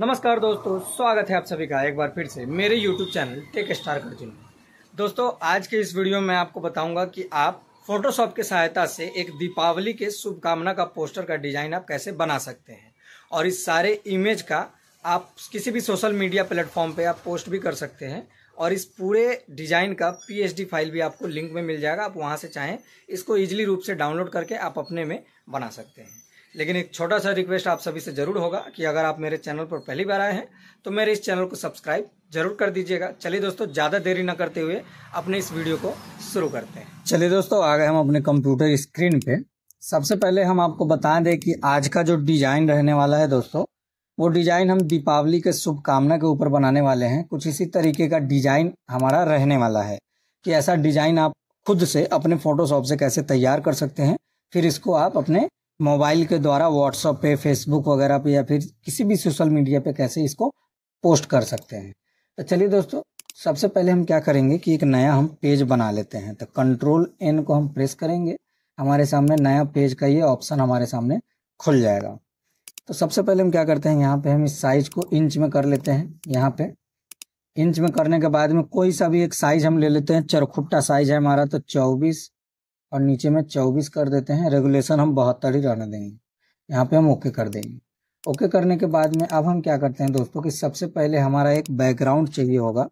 नमस्कार दोस्तों स्वागत है आप सभी का एक बार फिर से मेरे YouTube चैनल टेक स्टार दिन दोस्तों आज के इस वीडियो में आपको बताऊंगा कि आप फोटोशॉप की सहायता से एक दीपावली के शुभकामना का पोस्टर का डिजाइन आप कैसे बना सकते हैं और इस सारे इमेज का आप किसी भी सोशल मीडिया प्लेटफॉर्म पे आप पोस्ट भी कर सकते हैं और इस पूरे डिज़ाइन का पी फाइल भी आपको लिंक में मिल जाएगा आप वहाँ से चाहें इसको ईजिली रूप से डाउनलोड करके आप अपने में बना सकते हैं लेकिन एक छोटा सा रिक्वेस्ट आप सभी से ज़रूर होगा कि अगर आप मेरे चैनल पर पहली बार आए हैं तो मेरे इस चैनल को सब्सक्राइब जरूर कर दीजिएगा चलिए दोस्तों ज़्यादा देरी ना करते हुए अपने इस वीडियो को शुरू करते हैं चलिए दोस्तों आ गए हम अपने कंप्यूटर स्क्रीन पे सबसे पहले हम आपको बता दें कि आज का जो डिज़ाइन रहने वाला है दोस्तों वो डिज़ाइन हम दीपावली के शुभकामना के ऊपर बनाने वाले हैं कुछ इसी तरीके का डिज़ाइन हमारा रहने वाला है कि ऐसा डिज़ाइन आप खुद से अपने फोटोशॉप से कैसे तैयार कर सकते हैं फिर इसको आप अपने मोबाइल के द्वारा व्हाट्सअप पे फेसबुक वगैरह पे या फिर किसी भी सोशल मीडिया पे कैसे इसको पोस्ट कर सकते हैं तो चलिए दोस्तों सबसे पहले हम क्या करेंगे कि एक नया हम पेज बना लेते हैं तो कंट्रोल एन को हम प्रेस करेंगे हमारे सामने नया पेज का ये ऑप्शन हमारे सामने खुल जाएगा तो सबसे पहले हम क्या करते हैं यहाँ पे हम इस साइज को इंच में कर लेते हैं यहाँ पे इंच में करने के बाद में कोई सा भी एक साइज हम ले लेते हैं चरखुट्टा साइज है हमारा तो चौबीस और नीचे में चौबीस कर देते हैं रेगुलेशन हम बहत्तर ही रहने देंगे यहाँ पे हम ओके कर देंगे ओके करने के बाद में अब हम क्या करते हैं दोस्तों कि सबसे पहले हमारा एक बैकग्राउंड चाहिए होगा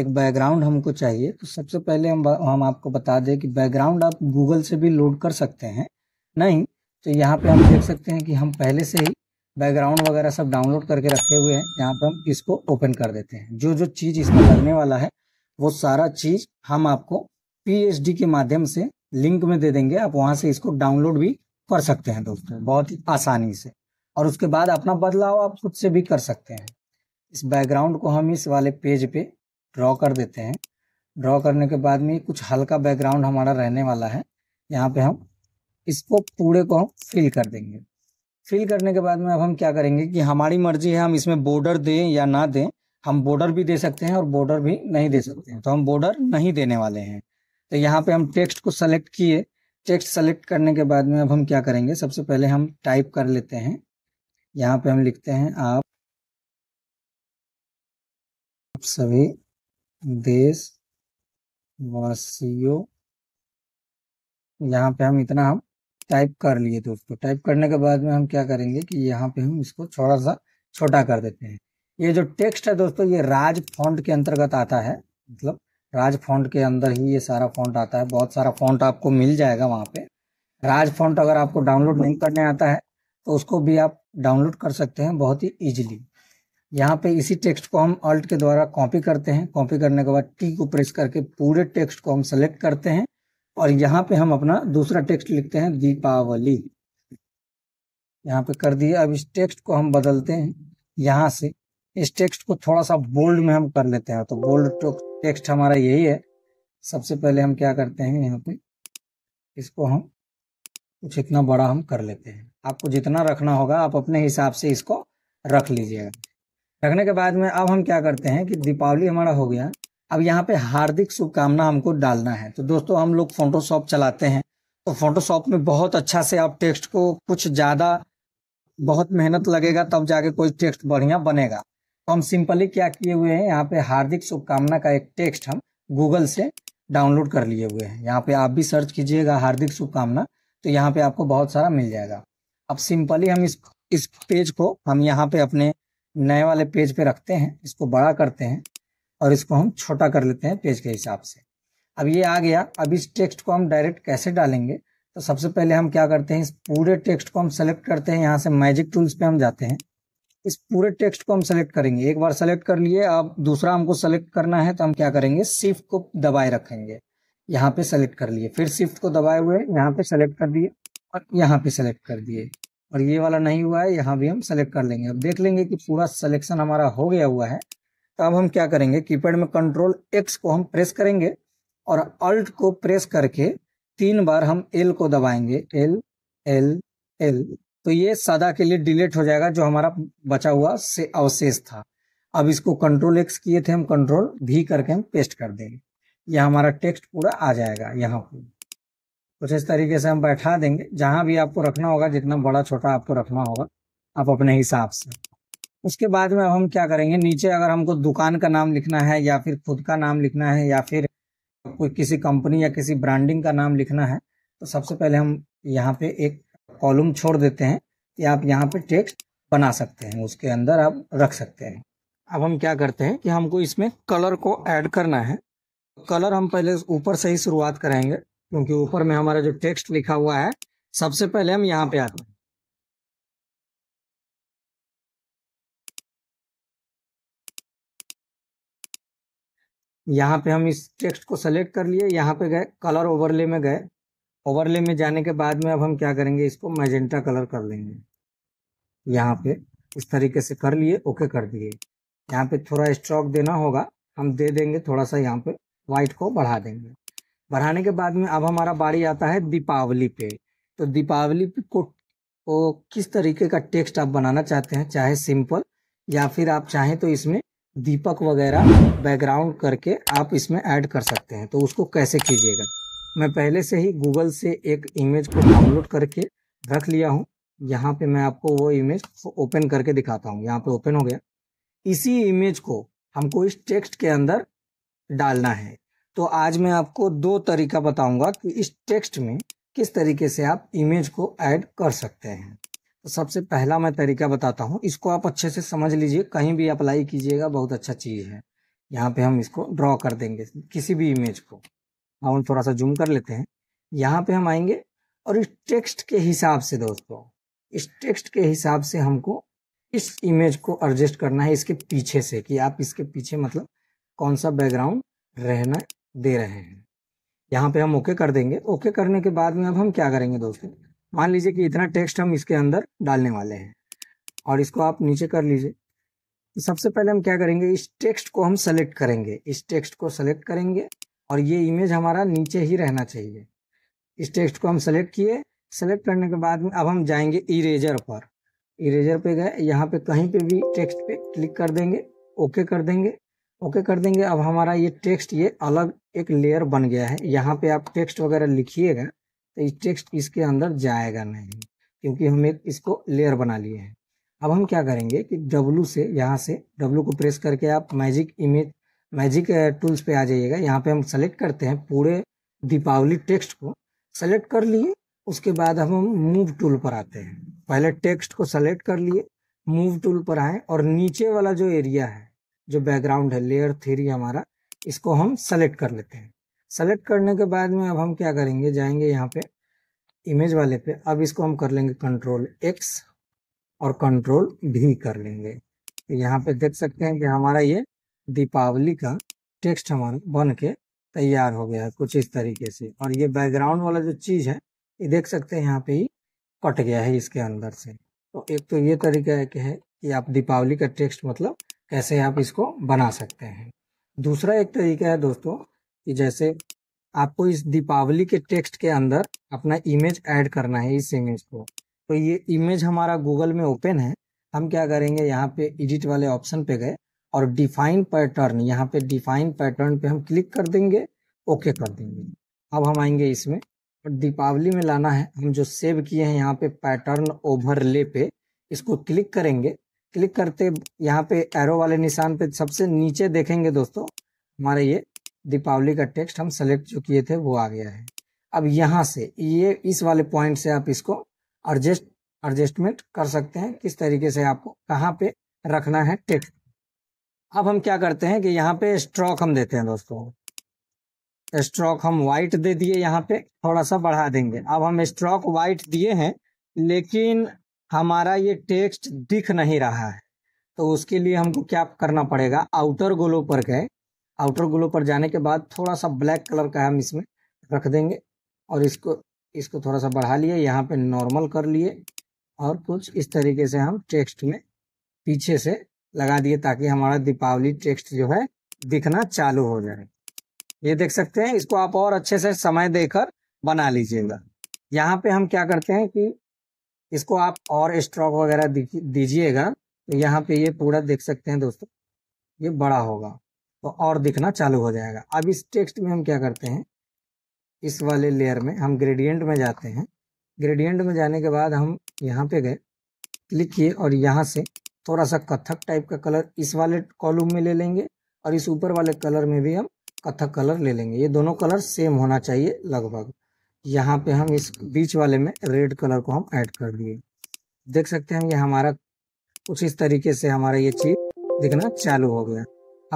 एक बैकग्राउंड हमको चाहिए तो सबसे पहले हम हम आपको बता दें कि बैकग्राउंड आप गूगल से भी लोड कर सकते हैं नहीं तो यहाँ पे हम देख सकते हैं कि हम पहले से ही बैकग्राउंड वगैरह सब डाउनलोड करके रखे हुए हैं यहाँ पर हम इसको ओपन कर देते हैं जो जो चीज़ इसमें लगने वाला है वो सारा चीज़ हम आपको पी के माध्यम से लिंक में दे देंगे आप वहाँ से इसको डाउनलोड भी कर सकते हैं दोस्तों बहुत ही आसानी से और उसके बाद अपना बदलाव आप खुद से भी कर सकते हैं इस बैकग्राउंड को हम इस वाले पेज पे ड्रॉ कर देते हैं ड्रॉ करने के बाद में कुछ हल्का बैकग्राउंड हमारा रहने वाला है यहाँ पे हम इसको पूरे को हम फिल कर देंगे फिल करने के बाद में अब हम क्या करेंगे कि हमारी मर्जी है हम इसमें बॉर्डर दें या ना दें हम बॉर्डर भी दे सकते हैं और बॉर्डर भी नहीं दे सकते हैं तो हम बॉर्डर नहीं देने वाले हैं तो यहाँ पे हम टेक्स्ट को सेलेक्ट किए टेक्स्ट सेलेक्ट करने के बाद में अब हम क्या करेंगे सबसे पहले हम टाइप कर लेते हैं यहाँ पे हम लिखते हैं आप सभी देश वासियों यहाँ पे हम इतना हम टाइप कर लिए दोस्तों टाइप करने के बाद में हम क्या करेंगे कि यहाँ पे हम इसको थोड़ा सा छोटा कर देते हैं ये जो टेक्स्ट है दोस्तों ये राज फॉन्ट के अंतर्गत आता है मतलब राज फॉन्ट के अंदर ही ये सारा फॉन्ट आता है बहुत सारा फॉन्ट आपको मिल जाएगा वहाँ पे राज फॉन्ट अगर आपको डाउनलोड नहीं करने आता है तो उसको भी आप डाउनलोड कर सकते हैं बहुत ही ईजिली यहाँ पे इसी टेक्स्ट को हम अल्ट के द्वारा कॉपी करते हैं कॉपी करने के बाद टी को प्रेस करके पूरे टेक्स्ट को हम सेलेक्ट करते हैं और यहाँ पे हम अपना दूसरा टेक्स्ट लिखते हैं दीपावली यहाँ पे कर दिए अब इस टेक्स्ट को हम बदलते हैं यहाँ से इस टेक्स्ट को थोड़ा सा बोल्ड में हम कर लेते हैं तो बोल्ड तो टेक्स्ट हमारा यही है सबसे पहले हम क्या करते हैं यहाँ पे इसको हम कुछ इतना बड़ा हम कर लेते हैं आपको जितना रखना होगा आप अपने हिसाब से इसको रख लीजिएगा रखने के बाद में अब हम क्या करते हैं कि दीपावली हमारा हो गया अब यहाँ पे हार्दिक शुभकामना हमको डालना है तो दोस्तों हम लोग फोटोशॉप चलाते हैं तो फोटोशॉप में बहुत अच्छा से आप टेक्स्ट को कुछ ज़्यादा बहुत मेहनत लगेगा तब जाके कोई टेक्स्ट बढ़िया बनेगा तो हम सिंपली क्या किए हुए हैं यहाँ पे हार्दिक शुभकामना का एक टेक्स्ट हम गूगल से डाउनलोड कर लिए हुए हैं यहाँ पे आप भी सर्च कीजिएगा हार्दिक शुभकामना तो यहाँ पे आपको बहुत सारा मिल जाएगा अब सिंपली हम इस इस पेज को हम यहाँ पे अपने नए वाले पेज पे रखते हैं इसको बड़ा करते हैं और इसको हम छोटा कर लेते हैं पेज के हिसाब से अब ये आ गया अब इस टेक्स्ट को हम डायरेक्ट कैसे डालेंगे तो सबसे पहले हम क्या करते हैं इस पूरे टेक्स्ट को हम सेलेक्ट करते हैं यहाँ से मैजिक टूल्स पे हम जाते हैं इस पूरे टेक्स्ट को हम सेलेक्ट करेंगे एक बार सेलेक्ट कर लिए अब दूसरा हमको सेलेक्ट करना है तो हम क्या करेंगे शिफ्ट को दबाए रखेंगे यहाँ पे सेलेक्ट कर लिए फिर शिफ्ट को दबाए हुए यहाँ पे सेलेक्ट कर दिए और यहाँ पे सेलेक्ट कर दिए और ये वाला नहीं हुआ है यहाँ भी हम सेलेक्ट कर लेंगे अब देख लेंगे कि पूरा सिलेक्शन हमारा हो गया हुआ है तो अब हम क्या करेंगे कीपैड में कंट्रोल एक्स को हम प्रेस करेंगे और अल्ट को प्रेस करके तीन बार हम एल को दबाएंगे एल एल एल तो ये सदा के लिए डिलीट हो जाएगा जो हमारा बचा हुआ से अवशेष था अब इसको कंट्रोल एक्स किए थे हम कंट्रोल भी करके हम पेस्ट कर देंगे यह हमारा टेक्स्ट पूरा आ जाएगा यहाँ पर कुछ इस तरीके से हम बैठा देंगे जहाँ भी आपको रखना होगा जितना बड़ा छोटा आपको रखना होगा आप अपने हिसाब से उसके बाद में अब हम क्या करेंगे नीचे अगर हमको दुकान का नाम लिखना है या फिर खुद का नाम लिखना है या फिर कोई किसी कंपनी या किसी ब्रांडिंग का नाम लिखना है तो सबसे पहले हम यहाँ पे एक कॉलम छोड़ देते हैं या आप यहाँ पे टेक्स्ट बना सकते हैं उसके अंदर आप रख सकते हैं अब हम क्या करते हैं कि हमको इसमें कलर को ऐड करना है कलर हम पहले ऊपर से ही शुरुआत करेंगे क्योंकि ऊपर में हमारा जो टेक्स्ट लिखा हुआ है सबसे पहले हम यहाँ पे आते हैं यहाँ पे हम इस टेक्स्ट को सेलेक्ट कर लिए यहाँ पे गए कलर ओवरले में गए ओवरले में जाने के बाद में अब हम क्या करेंगे इसको मैजेंटा कलर कर लेंगे यहाँ पे इस तरीके से कर लिए ओके कर दिए यहाँ पे थोड़ा स्ट्रोक देना होगा हम दे देंगे थोड़ा सा यहाँ पे वाइट को बढ़ा देंगे बढ़ाने के बाद में अब हमारा बारी आता है दीपावली पे तो दीपावली पे को, को किस तरीके का टेक्स्ट आप बनाना चाहते हैं चाहे सिंपल या फिर आप चाहें तो इसमें दीपक वगैरह बैकग्राउंड करके आप इसमें ऐड कर सकते हैं तो उसको कैसे कीजिएगा मैं पहले से ही गूगल से एक इमेज को डाउनलोड करके रख लिया हूँ यहाँ पे मैं आपको वो इमेज ओपन करके दिखाता हूँ यहाँ पे ओपन हो गया इसी इमेज को हमको इस टेक्स्ट के अंदर डालना है तो आज मैं आपको दो तरीका बताऊंगा कि इस टेक्स्ट में किस तरीके से आप इमेज को ऐड कर सकते हैं तो सबसे पहला मैं तरीका बताता हूँ इसको आप अच्छे से समझ लीजिए कहीं भी अप्लाई कीजिएगा बहुत अच्छा चीज़ है यहाँ पे हम इसको ड्रॉ कर देंगे किसी भी इमेज को हम थोड़ा सा जूम कर लेते हैं यहाँ पे हम आएंगे और इस टेक्स्ट के हिसाब से दोस्तों इस टेक्स्ट के हिसाब से हमको इस इमेज को एडजस्ट करना है इसके पीछे से कि आप इसके पीछे मतलब कौन सा बैकग्राउंड रहना दे रहे हैं यहाँ पे हम ओके कर देंगे ओके करने के बाद में अब हम क्या करेंगे दोस्तों मान लीजिए कि इतना टेक्स्ट हम इसके अंदर डालने वाले हैं और इसको आप नीचे कर लीजिए तो सबसे पहले हम क्या करेंगे इस टेक्स्ट को हम सेलेक्ट करेंगे इस टेक्स्ट को सेलेक्ट करेंगे और ये इमेज हमारा नीचे ही रहना चाहिए इस टेक्स्ट को हम सेलेक्ट किए सेलेक्ट करने के बाद में अब हम जाएंगे इरेजर पर इरेजर पे गए यहाँ पे कहीं पे भी टेक्स्ट पे क्लिक कर देंगे ओके कर देंगे ओके कर देंगे अब हमारा ये टेक्स्ट ये अलग एक लेयर बन गया है यहाँ पे आप टेक्स्ट वगैरह लिखिएगा तो इस टेक्स्ट इसके अंदर जाएगा नहीं क्योंकि हम एक इसको लेयर बना लिए हैं अब हम क्या करेंगे कि डब्लू से यहाँ से डब्लू को प्रेस करके आप magic image magic tools uh, पे आ जाइएगा यहाँ पे हम सेलेक्ट करते हैं पूरे दीपावली टेक्स्ट को सेलेक्ट कर लिए उसके बाद हम मूव टूल पर आते हैं पहले टेक्स्ट को सेलेक्ट कर लिए मूव टूल पर आए और नीचे वाला जो एरिया है जो बैकग्राउंड है लेयर थ्री हमारा इसको हम सेलेक्ट कर लेते हैं सेलेक्ट करने के बाद में अब हम क्या करेंगे जाएंगे यहाँ पे इमेज वाले पे अब इसको हम कर लेंगे कंट्रोल एक्स और कंट्रोल भी कर लेंगे तो यहाँ पे देख सकते हैं कि हमारा ये दीपावली का टेक्स्ट हमारा बन के तैयार हो गया है कुछ इस तरीके से और ये बैकग्राउंड वाला जो चीज़ है ये देख सकते हैं यहाँ पे ही कट गया है इसके अंदर से तो एक तो ये तरीका है कि है कि आप दीपावली का टेक्स्ट मतलब कैसे आप इसको बना सकते हैं दूसरा एक तरीका है दोस्तों कि जैसे आपको इस दीपावली के टेक्स्ट के अंदर अपना इमेज ऐड करना है इस इमेज को तो ये इमेज हमारा गूगल में ओपन है हम क्या करेंगे यहाँ पे एडिट वाले ऑप्शन पे गए और डिफाइन पैटर्न यहाँ पे डिफाइन पैटर्न पे हम क्लिक कर देंगे ओके कर देंगे अब हम आएंगे इसमें और दीपावली में लाना है हम जो सेव किए हैं यहाँ पे पैटर्न ओवरले पे इसको क्लिक करेंगे क्लिक करते यहाँ पे एरो वाले निशान पे सबसे नीचे देखेंगे दोस्तों हमारे ये दीपावली का टेक्स्ट हम सेलेक्ट जो किए थे वो आ गया है अब यहाँ से ये इस वाले पॉइंट से आप इसको एडजस्ट एडजस्टमेंट कर सकते हैं किस तरीके से आपको कहाँ पे रखना है टेक्स्ट अब हम क्या करते हैं कि यहाँ पे स्ट्रोक हम देते हैं दोस्तों स्ट्रोक हम वाइट दे दिए यहाँ पे थोड़ा सा बढ़ा देंगे अब हम स्ट्रोक व्हाइट दिए हैं लेकिन हमारा ये टेक्स्ट दिख नहीं रहा है तो उसके लिए हमको क्या करना पड़ेगा आउटर ग्लो पर गए आउटर ग्लो पर जाने के बाद थोड़ा सा ब्लैक कलर का हम इसमें रख देंगे और इसको इसको थोड़ा सा बढ़ा लिए यहाँ पे नॉर्मल कर लिए और कुछ इस तरीके से हम टेक्स्ट में पीछे से लगा दिए ताकि हमारा दीपावली टेक्स्ट जो है दिखना चालू हो जाए ये देख सकते हैं इसको आप और अच्छे से समय देकर बना लीजिएगा यहाँ पे हम क्या करते हैं कि इसको आप और स्ट्रोक वगैरह दीजिएगा तो यहाँ पे ये पूरा देख सकते हैं दोस्तों ये बड़ा होगा तो और दिखना चालू हो जाएगा अब इस टेक्स्ट में हम क्या करते हैं इस वाले लेयर में हम ग्रेडियंट में जाते हैं ग्रेडियंट में जाने के बाद हम यहाँ पे गए क्लिक किए और यहाँ से थोड़ा सा कथक टाइप का कलर इस वाले कॉलम में ले लेंगे और इस ऊपर वाले कलर में भी हम कथक कलर ले लेंगे ये दोनों कलर सेम होना चाहिए लगभग यहाँ पे हम इस बीच वाले में रेड कलर को हम ऐड कर दिए देख सकते हैं ये हमारा कुछ इस तरीके से हमारा ये चीज दिखना चालू हो गया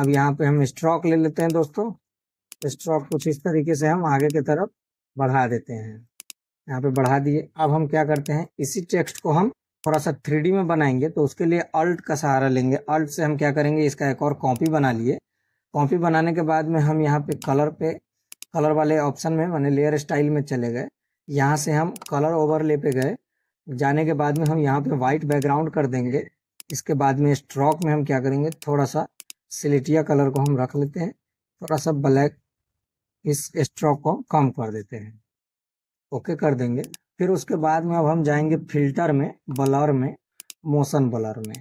अब यहाँ पे हम स्ट्रॉक ले लेते हैं दोस्तों स्ट्रॉक कुछ इस तरीके से हम आगे की तरफ बढ़ा देते हैं यहाँ पे बढ़ा दिए अब हम क्या करते हैं इसी टेक्स्ट को हम थोड़ा सा थ्री में बनाएंगे तो उसके लिए अल्ट का सहारा लेंगे अल्ट से हम क्या करेंगे इसका एक और कॉपी बना लिए कॉपी बनाने के बाद में हम यहाँ पे कलर पे कलर वाले ऑप्शन में मैंने लेयर स्टाइल में चले गए यहाँ से हम कलर ओवरले पे गए जाने के बाद में हम यहाँ पे वाइट बैकग्राउंड कर देंगे इसके बाद में स्ट्रॉक में हम क्या करेंगे थोड़ा सा सिलेटिया कलर को हम रख लेते हैं थोड़ा सा ब्लैक इस स्ट्रोक को कम कर देते हैं ओके कर देंगे फिर उसके बाद में अब हम जाएंगे फिल्टर में बलर में मोशन बलर में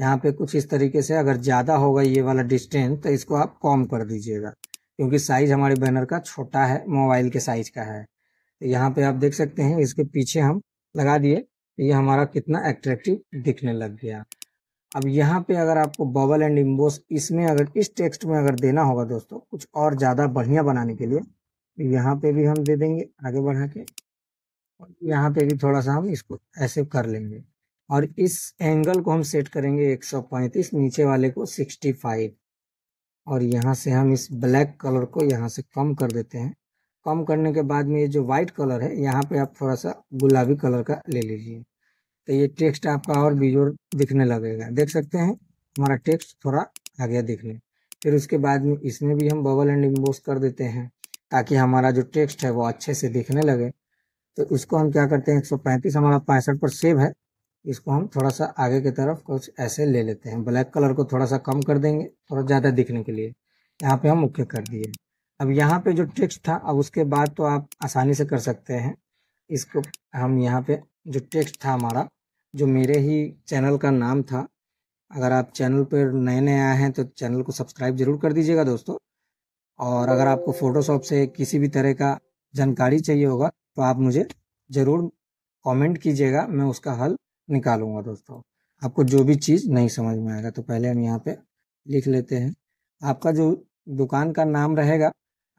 यहाँ पे कुछ इस तरीके से अगर ज़्यादा होगा ये वाला डिस्टेंस तो इसको आप कम कर दीजिएगा क्योंकि साइज हमारे बैनर का छोटा है मोबाइल के साइज का है तो यहाँ पे आप देख सकते हैं इसके पीछे हम लगा दिए ये हमारा कितना एट्रेक्टिव दिखने लग गया अब यहाँ पे अगर आपको बबल एंड इम्बोस इसमें अगर इस टेक्स्ट में अगर देना होगा दोस्तों कुछ और ज़्यादा बढ़िया बनाने के लिए तो यहाँ पे भी हम दे देंगे आगे बढ़ा के यहाँ पे भी थोड़ा सा हम इसको ऐसे कर लेंगे और इस एंगल को हम सेट करेंगे 135 नीचे वाले को 65 और यहाँ से हम इस ब्लैक कलर को यहाँ से कम कर देते हैं कम करने के बाद में ये जो वाइट कलर है यहाँ पे आप थोड़ा सा गुलाबी कलर का ले लीजिए तो ये टेक्स्ट आपका और बिजोर दिखने लगेगा देख सकते हैं हमारा टेक्स्ट थोड़ा आ गया दिखने फिर उसके बाद में इसमें भी हम बबल एंड इम्बोस कर देते हैं ताकि हमारा जो टेक्स्ट है वो अच्छे से दिखने लगे तो इसको हम क्या करते हैं एक सौ पैंतीस हमारा पैंसठ पर सेव है इसको हम थोड़ा सा आगे की तरफ कुछ ऐसे ले लेते हैं ब्लैक कलर को थोड़ा सा कम कर देंगे थोड़ा ज़्यादा दिखने के लिए यहाँ पे हम मुख्य कर दिए अब यहाँ पे जो टेक्स्ट था अब उसके बाद तो आप आसानी से कर सकते हैं इसको हम यहाँ पे जो टेक्स्ट था हमारा जो मेरे ही चैनल का नाम था अगर आप चैनल पर नए नए आए हैं तो चैनल को सब्सक्राइब जरूर कर दीजिएगा दोस्तों और अगर आपको फोटोशॉप से किसी भी तरह का जानकारी चाहिए होगा तो आप मुझे ज़रूर कमेंट कीजिएगा मैं उसका हल निकालूंगा दोस्तों आपको जो भी चीज़ नहीं समझ में आएगा तो पहले हम यहाँ पे लिख लेते हैं आपका जो दुकान का नाम रहेगा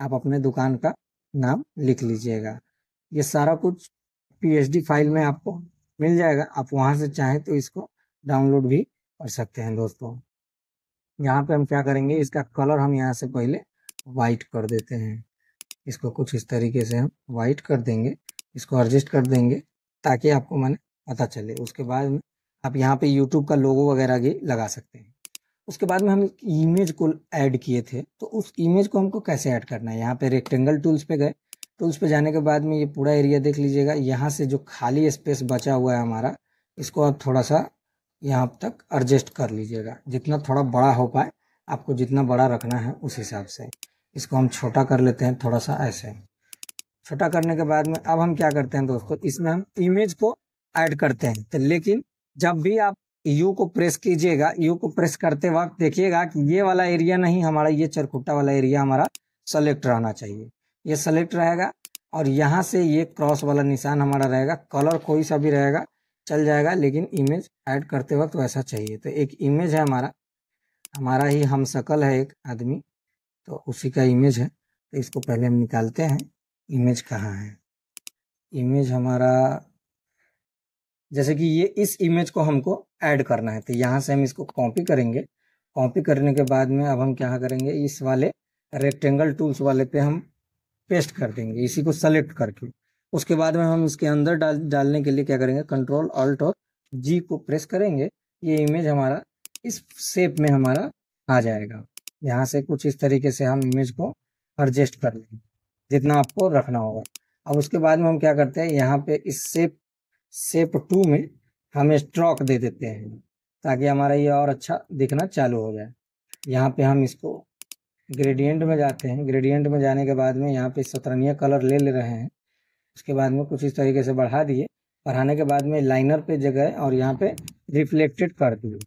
आप अपने दुकान का नाम लिख लीजिएगा ये सारा कुछ पी फाइल में आपको मिल जाएगा आप वहाँ से चाहें तो इसको डाउनलोड भी कर सकते हैं दोस्तों यहाँ पे हम क्या करेंगे इसका कलर हम यहाँ से पहले वाइट कर देते हैं इसको कुछ इस तरीके से हम वाइट कर देंगे इसको एडजस्ट कर देंगे ताकि आपको मैंने पता चले उसके बाद में आप यहाँ पे यूट्यूब का लोगो वगैरह भी लगा सकते हैं उसके बाद में हम इमेज को ऐड किए थे तो उस इमेज को हमको कैसे ऐड करना है यहाँ पे रेक्टेंगल टूल्स पे गए टूल्स पे जाने के बाद में ये पूरा एरिया देख लीजिएगा यहाँ से जो खाली स्पेस बचा हुआ है हमारा इसको आप थोड़ा सा यहाँ तक एडजस्ट कर लीजिएगा जितना थोड़ा बड़ा हो पाए आपको जितना बड़ा रखना है उस हिसाब से इसको हम छोटा कर लेते हैं थोड़ा सा ऐसे छोटा करने के बाद में अब हम क्या करते हैं दोस्तों इसमें हम इमेज को ऐड करते हैं तो लेकिन जब भी आप यू को प्रेस कीजिएगा यू को प्रेस करते वक्त देखिएगा कि ये वाला एरिया नहीं हमारा ये चरखुट्टा वाला एरिया हमारा सेलेक्ट रहना चाहिए ये सेलेक्ट रहेगा और यहाँ से ये क्रॉस वाला निशान हमारा रहेगा कलर कोई सा भी रहेगा चल जाएगा लेकिन इमेज ऐड करते वक्त वैसा चाहिए तो एक इमेज है हमारा हमारा ही हम शकल है एक आदमी तो उसी का इमेज है तो इसको पहले हम निकालते हैं इमेज कहाँ है इमेज हमारा जैसे कि ये इस इमेज को हमको ऐड करना है तो यहाँ से हम इसको कॉपी करेंगे कॉपी करने के बाद में अब हम क्या करेंगे इस वाले रेक्टेंगल टूल्स वाले पे हम पेस्ट कर देंगे इसी को सेलेक्ट करके उसके बाद में हम इसके अंदर डाल डालने के लिए क्या करेंगे कंट्रोल ऑल्ट और जी को प्रेस करेंगे ये इमेज हमारा इस शेप में हमारा आ जाएगा यहाँ से कुछ इस तरीके से हम इमेज को एडजस्ट कर लेंगे जितना आपको रखना होगा अब उसके बाद में हम क्या करते हैं यहाँ पे इस सेप सेप टू में हम स्ट्रोक दे देते हैं ताकि हमारा ये और अच्छा दिखना चालू हो जाए यहाँ पे हम इसको ग्रेडियंट में जाते हैं ग्रेडियंट में जाने के बाद में यहाँ पे सतरनिया कलर ले ले रहे हैं उसके बाद में कुछ इस तरीके से बढ़ा दिए बढ़ाने के बाद में लाइनर पे जगह और यहाँ पे रिफ्लेक्टेड कर दिए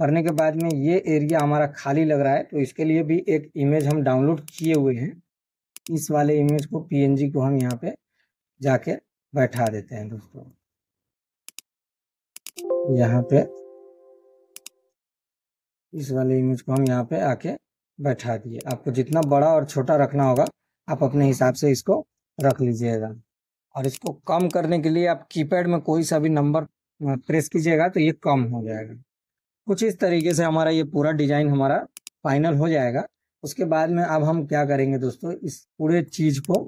करने के बाद में ये एरिया हमारा खाली लग रहा है तो इसके लिए भी एक इमेज हम डाउनलोड किए हुए हैं इस वाले इमेज को पीएनजी को हम यहाँ पे जाके बैठा देते हैं दोस्तों यहाँ पे इस वाले इमेज को हम यहाँ पे आके बैठा दिए आपको जितना बड़ा और छोटा रखना होगा आप अपने हिसाब से इसको रख लीजिएगा और इसको कम करने के लिए आप कीपैड में कोई सा भी नंबर प्रेस कीजिएगा तो ये कम हो जाएगा कुछ इस तरीके से हमारा ये पूरा डिजाइन हमारा फाइनल हो जाएगा उसके बाद में अब हम क्या करेंगे दोस्तों इस पूरे चीज को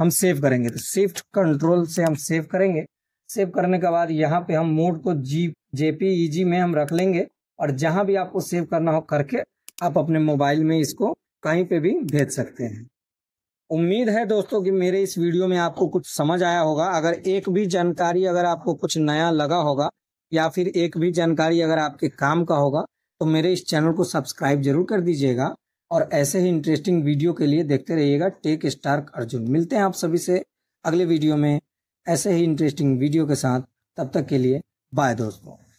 हम सेव करेंगे तो शिफ्ट कंट्रोल से हम सेव करेंगे सेव करने के बाद यहाँ पे हम मोड को जी जेपीईजी e में हम रख लेंगे और जहाँ भी आपको सेव करना हो करके आप अपने मोबाइल में इसको कहीं पे भी भेज सकते हैं उम्मीद है दोस्तों कि मेरे इस वीडियो में आपको कुछ समझ आया होगा अगर एक भी जानकारी अगर आपको कुछ नया लगा होगा या फिर एक भी जानकारी अगर आपके काम का होगा तो मेरे इस चैनल को सब्सक्राइब जरूर कर दीजिएगा और ऐसे ही इंटरेस्टिंग वीडियो के लिए देखते रहिएगा टेक स्टार अर्जुन मिलते हैं आप सभी से अगले वीडियो में ऐसे ही इंटरेस्टिंग वीडियो के साथ तब तक के लिए बाय दोस्तों